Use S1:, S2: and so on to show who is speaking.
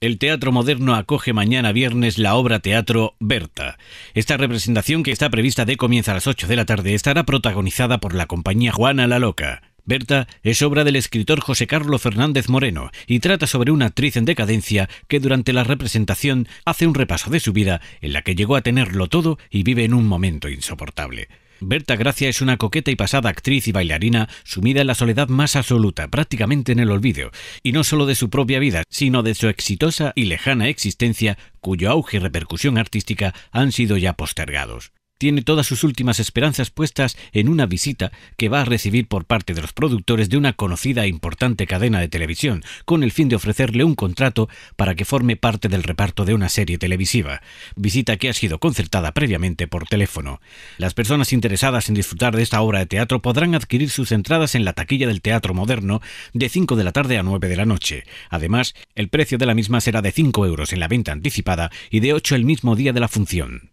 S1: El Teatro Moderno acoge mañana viernes la obra teatro Berta. Esta representación, que está prevista de comienza a las 8 de la tarde, estará protagonizada por la compañía Juana la Loca. Berta es obra del escritor José Carlos Fernández Moreno y trata sobre una actriz en decadencia que durante la representación hace un repaso de su vida en la que llegó a tenerlo todo y vive en un momento insoportable. Berta Gracia es una coqueta y pasada actriz y bailarina sumida en la soledad más absoluta, prácticamente en el olvido, y no solo de su propia vida, sino de su exitosa y lejana existencia cuyo auge y repercusión artística han sido ya postergados tiene todas sus últimas esperanzas puestas en una visita que va a recibir por parte de los productores de una conocida e importante cadena de televisión, con el fin de ofrecerle un contrato para que forme parte del reparto de una serie televisiva, visita que ha sido concertada previamente por teléfono. Las personas interesadas en disfrutar de esta obra de teatro podrán adquirir sus entradas en la taquilla del Teatro Moderno de 5 de la tarde a 9 de la noche. Además, el precio de la misma será de 5 euros en la venta anticipada y de 8 el mismo día de la función.